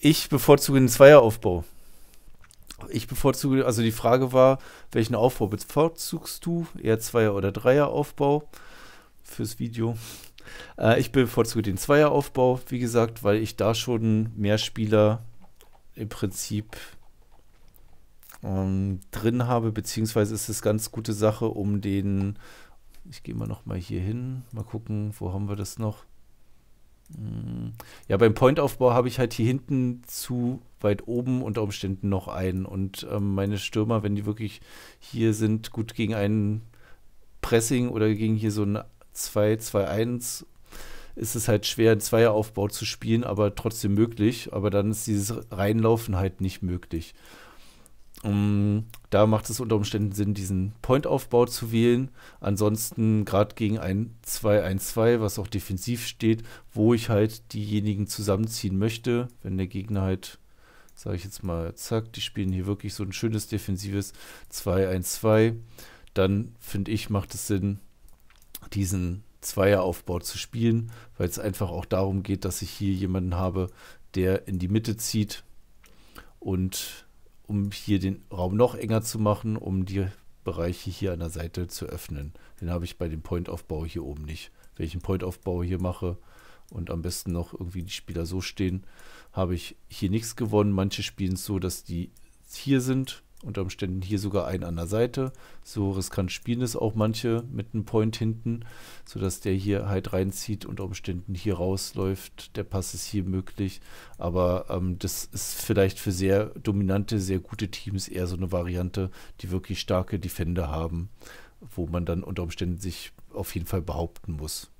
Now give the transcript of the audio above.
Ich bevorzuge den Zweieraufbau. Ich bevorzuge, also die Frage war, welchen Aufbau bevorzugst du? Eher Zweier- oder Dreieraufbau fürs Video. Äh, ich bevorzuge den Zweieraufbau, wie gesagt, weil ich da schon mehr Spieler im Prinzip ähm, drin habe, beziehungsweise ist es ganz gute Sache, um den, ich gehe mal nochmal hier hin, mal gucken, wo haben wir das noch? Ja, beim Pointaufbau habe ich halt hier hinten zu weit oben unter Umständen noch einen. Und ähm, meine Stürmer, wenn die wirklich hier sind, gut gegen einen Pressing oder gegen hier so ein 2-2-1, ist es halt schwer, einen Zweieraufbau zu spielen, aber trotzdem möglich. Aber dann ist dieses Reinlaufen halt nicht möglich. Um, da macht es unter Umständen Sinn, diesen Point-Aufbau zu wählen. Ansonsten gerade gegen ein 2-1-2, was auch defensiv steht, wo ich halt diejenigen zusammenziehen möchte, wenn der Gegner halt, sage ich jetzt mal, zack, die spielen hier wirklich so ein schönes defensives 2-1-2, dann finde ich, macht es Sinn, diesen Zweieraufbau zu spielen, weil es einfach auch darum geht, dass ich hier jemanden habe, der in die Mitte zieht und um hier den Raum noch enger zu machen, um die Bereiche hier an der Seite zu öffnen. Den habe ich bei dem Point-Aufbau hier oben nicht. Wenn ich einen Point-Aufbau hier mache und am besten noch irgendwie die Spieler so stehen, habe ich hier nichts gewonnen. Manche spielen es so, dass die hier sind unter Umständen hier sogar einen an der Seite. So riskant spielen es auch manche mit einem Point hinten, sodass der hier halt reinzieht, unter Umständen hier rausläuft. Der Pass ist hier möglich. Aber ähm, das ist vielleicht für sehr dominante, sehr gute Teams eher so eine Variante, die wirklich starke Defender haben, wo man dann unter Umständen sich auf jeden Fall behaupten muss.